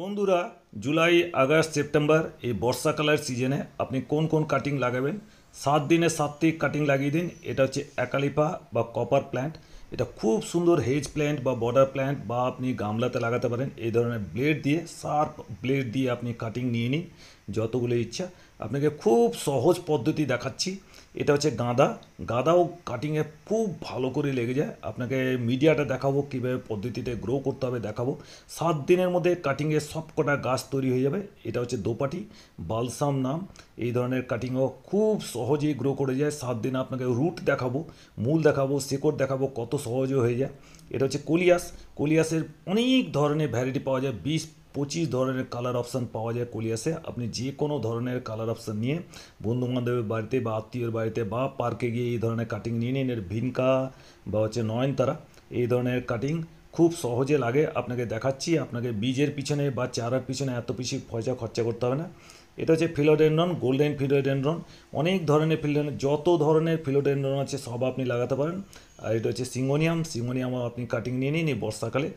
বন্ধুরা July August September এই বর্ষাকালের সিজনে আপনি কোন কোন কাটিং লাগাবেন সাত দিনে সাতটি কাটিং লাগিয়ে দিন এটা হচ্ছে একালিপা বা কপার প্ল্যান্ট এটা খুব সুন্দর হেজ প্ল্যান্ট বা বর্ডার প্ল্যান্ট বা আপনি গামলাতে লাগাতে পারেন এই ধরনের ব্লেড দিয়ে শার্প ব্লেড দিয়ে আপনি কাটিং নিয়ে নিন যতগুলো ইচ্ছা আপনাকে খুব সহজ পদ্ধতি দেখাচ্ছি এটা হচ্ছে গাঁদা গাঁদাও কাটিংয়ে খুব ভালো করে লেগে যায় আপনাকে মিডিয়াটা দেখাবো কীভাবে পদ্ধতিতে গ্রো করতে হবে দেখাবো সাত দিনের মধ্যে কাটিংয়ে সব কটা গাছ তৈরি হয়ে যাবে এটা হচ্ছে দোপাটি বালসাম নাম এই ধরনের কাটিংও খুব সহজেই গ্রো করে যায় সাত দিনে আপনাকে রুট দেখাবো মূল দেখাবো শেকড় দেখাবো কত সহজে হয়ে যায় এটা হচ্ছে কলিয়াস কলিয়াসের অনেক ধরনের ভ্যারাইটি পাওয়া যায় বিষ পঁচিশ ধরনের কালার অপশান পাওয়া যায় কলিয়াসে আপনি যে কোনো ধরনের কালার অপশান নিয়ে বন্ধুবান্ধবের বাড়িতে বা আত্মীয়র বাড়িতে বা পার্কে গিয়ে এই ধরনের কাটিং নিয়ে নিন এর ভিনকা বা হচ্ছে নয়নতারা এই ধরনের কাটিং খুব সহজে লাগে আপনাকে দেখাচ্ছি আপনাকে বীজের পিছনে বা চারার পিছনে এত বেশি পয়সা খরচা করতে হবে না এটা হচ্ছে ফিলোডেন্ড্রন গোল্ডেন ফিলোডেন্ড্রন অনেক ধরনের ফিলোডেন যত ধরনের ফিলোডেন্ড্রন আছে সব আপনি লাগাতে পারেন আর এটা হচ্ছে সিঙ্গোনিয়াম সিঙ্গোনিয়ামও আপনি কাটিং নিয়ে নিন বর্ষাকালে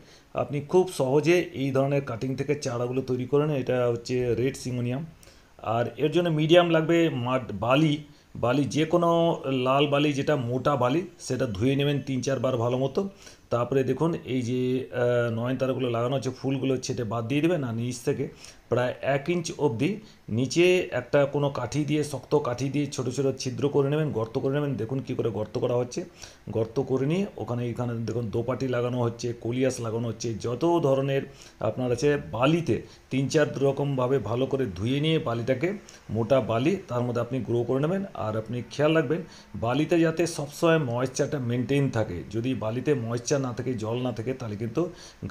আপনি খুব সহজে এই ধরনের কাটিং থেকে চারাগুলো তৈরি করে নেন এটা হচ্ছে রেড সিঙ্গোনিয়াম আর এর জন্য মিডিয়াম লাগবে মাট বালি বালি যে কোনো লাল বালি যেটা মোটা বালি সেটা ধুয়ে নেবেন তিন চারবার ভালো মতো তারপরে দেখুন এই যে নয়নতারাগুলো লাগানো হচ্ছে ফুলগুলো হচ্ছে এটা বাদ দিয়ে দেবেন আর নিচ থেকে প্রায় এক ইঞ্চ অবধি নিচে একটা কোনো কাঠি দিয়ে শক্ত কাঠি দিয়ে ছোট ছোট ছিদ্র করে নেবেন গর্ত করে নেবেন দেখুন কি করে গর্ত করা হচ্ছে গর্ত করে নিয়ে ওখানে এখানে দেখুন দোপাটি লাগানো হচ্ছে কলিয়াস লাগানো হচ্ছে যত ধরনের আপনার আছে বালিতে তিন চার রকমভাবে ভালো করে ধুয়ে নিয়ে বালিটাকে মোটা বালি তার মধ্যে আপনি গ্রো করে নেবেন আর আপনি খেয়াল রাখবেন বালিতে যাতে সবসময় ময়েশ্চারটা মেনটেন থাকে যদি বালিতে ময়েশ্চার টেম্পারেচার না থাকে জল না থাকে তাহলে কিন্তু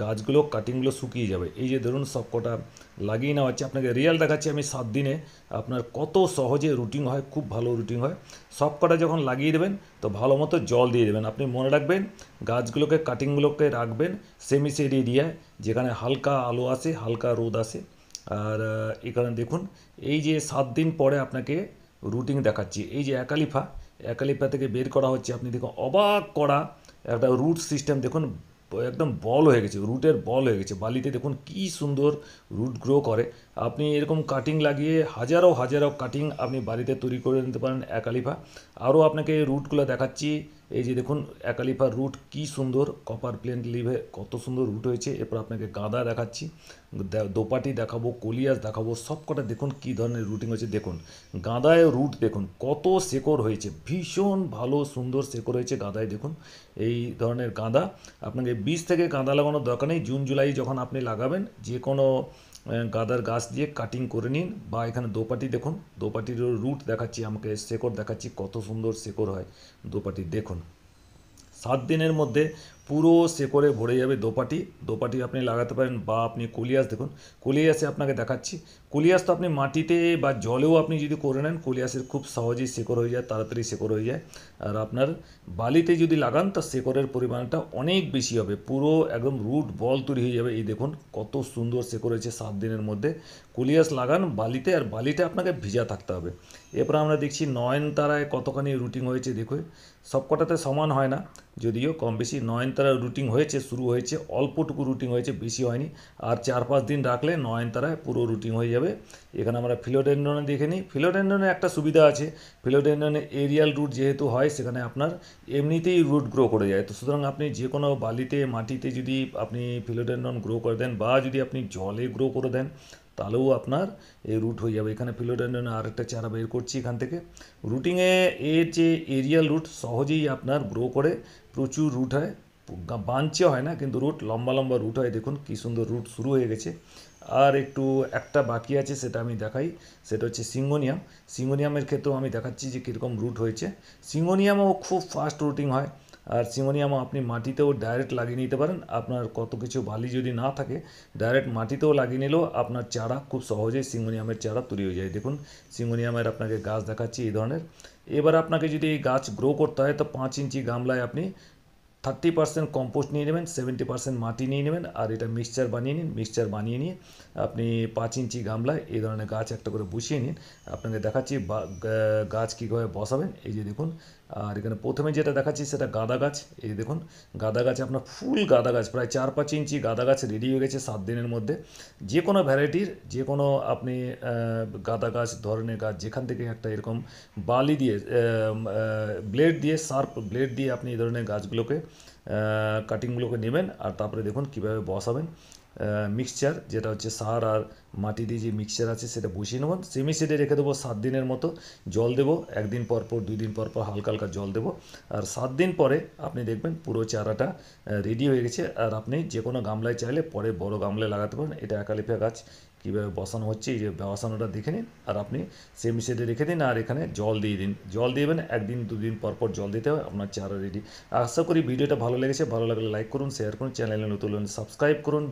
গাছগুলো কাটিংগুলো শুকিয়ে যাবে এই যে ধরুন সবকটা লাগিয়ে নেওয়া হচ্ছে আপনাকে রিয়াল দেখাচ্ছি আমি সাত দিনে আপনার কত সহজে রুটিং হয় খুব ভালো রুটিং হয় সবকটা যখন লাগিয়ে দেবেন তো ভালো মতো জল দিয়ে দেবেন আপনি মনে রাখবেন গাছগুলোকে কাটিংগুলোকে রাখবেন সেমি সেড এরিয়ায় যেখানে হালকা আলো আসে হালকা রোদ আসে আর এখানে দেখুন এই যে সাত দিন পরে আপনাকে রুটিং দেখাচ্ছি এই যে একালিফা একালিফা থেকে বের করা হচ্ছে আপনি দেখুন অবাক করা একটা রুট সিস্টেম দেখুন একদম বল হয়ে গেছে রুটের বল হয়ে গেছে বালিতে দেখুন কি সুন্দর রুট গ্রো করে আপনি এরকম কাটিং লাগিয়ে হাজারো হাজারো কাটিং আপনি বাড়িতে তৈরি করে নিতে পারেন একালিফা আরও আপনাকে রুটগুলো দেখাচ্ছি এই যে দেখুন অ্যাকালিফার রুট কি সুন্দর কপার প্লেন লিভে কত সুন্দর রুট হয়েছে এরপর আপনাকে গাঁদা দেখাচ্ছি দোপাটি দেখাবো কলিয়াস দেখাবো সব কটা দেখুন কী ধরনের রুটিং হয়েছে দেখুন গাঁদায় রুট দেখুন কত শেকড় হয়েছে ভীষণ ভালো সুন্দর শেকড় হয়েছে গাঁদায় দেখুন এই ধরনের গাঁদা আপনাকে বীজ থেকে গাঁদা লাগানোর দরকার নেই জুন জুলাই যখন আপনি লাগাবেন যে কোনো গাদার গাছ দিয়ে কাটিং করে নিন বা এখানে দোপাটি দেখুন দোপাটির রুট দেখাচ্ছি আমাকে শেকড় দেখাচ্ছি কত সুন্দর শেকড় হয় দোপাটি দেখুন সাত দিনের মধ্যে পুরো শেকরে ভরে যাবে দোপাটি দোপাটি আপনি লাগাতে পারেন বা আপনি কুলিয়াস দেখুন কলিয়াসে আপনাকে দেখাচ্ছি কুলিয়াস তো আপনি মাটিতে বা জলেও আপনি যদি করে নেন কুলিয়াসের খুব সহজেই শেকড় হয়ে যায় তাড়াতাড়ি শেকড় হয়ে যায় আর আপনার বালিতে যদি লাগান তা শেকড়ের পরিমাণটা অনেক বেশি হবে পুরো একদম রুট বল তৈরি হয়ে যাবে এই দেখুন কত সুন্দর শেকড় হয়েছে সাত দিনের মধ্যে কুলিয়াস লাগান বালিতে আর বালিতে আপনাকে ভিজা থাকতে হবে এরপর আমরা দেখছি নয়নতারায় কতখানি রুটিং হয়েছে দেখুন সবকটাতে সমান হয় না যদিও কম বেশি নয়ন নয়নতারা রুটিং হয়েছে শুরু হয়েছে অল্পটুকু রুটিং হয়েছে বেশি হয়নি আর চার পাঁচ দিন রাখলে নয়নতারায় পুরো রুটিং হয়ে যাবে এখানে আমরা ফিলোডেন্ডনে দেখে নিই ফিলোডেন্ডনে একটা সুবিধা আছে ফিলোডেন্ডনে এরিয়াল রুট যেহেতু হয় সেখানে আপনার এমনিতেই রুট গ্রো করে যায় তো সুতরাং আপনি যে কোনো বালিতে মাটিতে যদি আপনি ফিলোডেন্ডন গ্রো করে দেন বা যদি আপনি জলে গ্রো করে দেন তাহলেও আপনার এই রুট হয়ে যাবে এখানে ফিলোডেন্ডনে আর একটা চারা বের করছি এখান থেকে রুটিংয়ে এর যে এরিয়াল রুট সহজেই আপনার গ্রো করে প্রচুর রুট হয় বাঞ্চে হয় না কিন্তু রুট লম্বা লম্বা রুট হয় দেখুন কী সুন্দর রুট শুরু হয়ে গেছে আর একটু একটা বাকি আছে সেটা আমি দেখাই সেটা হচ্ছে সিঙ্গোনিয়াম সিঙ্গোনিয়ামের ক্ষেত্রেও আমি দেখাচ্ছি যে কীরকম রুট হয়েছে সিঙ্গোনিয়ামও খুব ফাস্ট রুটিং হয় আর সিমোনিয়াম আপনি মাটিতেও ডাইরেক্ট লাগিয়ে নিতে পারেন আপনার কত কিছু বালি যদি না থাকে ডাইরেক্ট মাটিতেও লাগিয়ে নিলেও আপনার চারা খুব সহজেই সিঙ্গোনিয়ামের চারা তৈরি হয়ে যায় দেখুন সিমোনিয়ামের আপনাকে গাছ দেখাচ্ছি এই ধরনের এবার আপনাকে যদি এই গাছ গ্রো করতে হয় তো পাঁচ ইঞ্চি গামলায় আপনি থার্টি পার্সেন্ট কম্পোস্ট নিয়ে নেবেন সেভেন্টি পার্সেন্ট মাটি নিয়ে নেবেন আর এটা মিক্সচার বানিয়ে নিন মিক্সচার বানিয়ে নিয়ে আপনি পাঁচ ইঞ্চি গামলায় এই ধরনের গাছ একটা করে বসিয়ে নিন আপনাকে দেখাচ্ছি গাছ কীভাবে বসাবেন এই যে দেখুন আর এখানে প্রথমে যেটা দেখাচ্ছি সেটা গাঁদা গাছ এই দেখুন গাঁদা গাছ আপনার ফুল গাঁদা গাছ প্রায় চার পাঁচ ইঞ্চি গাঁদা গাছ রেডি হয়ে গেছে সাত দিনের মধ্যে যে কোনো ভ্যারাইটির যে কোনো আপনি গাঁদা গাছ ধরনের গাছ যেখান থেকে একটা এরকম বালি দিয়ে ব্লেড দিয়ে শার্প ব্লেড দিয়ে আপনি এই ধরনের গাছগুলোকে কাটিংগুলোকে নেবেন আর তারপরে দেখুন কিভাবে বসাবেন মিক্সচার যেটা হচ্ছে সার আর মাটি দিয়ে যে মিক্সচার আছে সেটা বসিয়ে নেবেন সেমি সেটে রেখে দেবো সাত দিনের মতো জল দেবো একদিন পর পর দুই দিন পর পর হালকা হালকা জল দেবো আর সাত দিন পরে আপনি দেখবেন পুরো চারাটা রেডি হয়ে গেছে আর আপনি যে কোনো গামলায় চাইলে পরে বড় গামলায় লাগাতে পারেন এটা একালিফা গাছ কীভাবে বসানো হচ্ছে এই যে বসানোটা দেখে নিন আর আপনি সেম সেটে রেখে দিন আর এখানে জল দিয়ে দিন জল দিবেন একদিন দুদিন পর পর জল দিতে হবে আপনার চারা রেডি আশা করি ভিডিওটা ভালো লেগেছে ভালো লাগলে লাইক করুন শেয়ার করুন চ্যানেলে নতুন সাবস্ক্রাইব করুন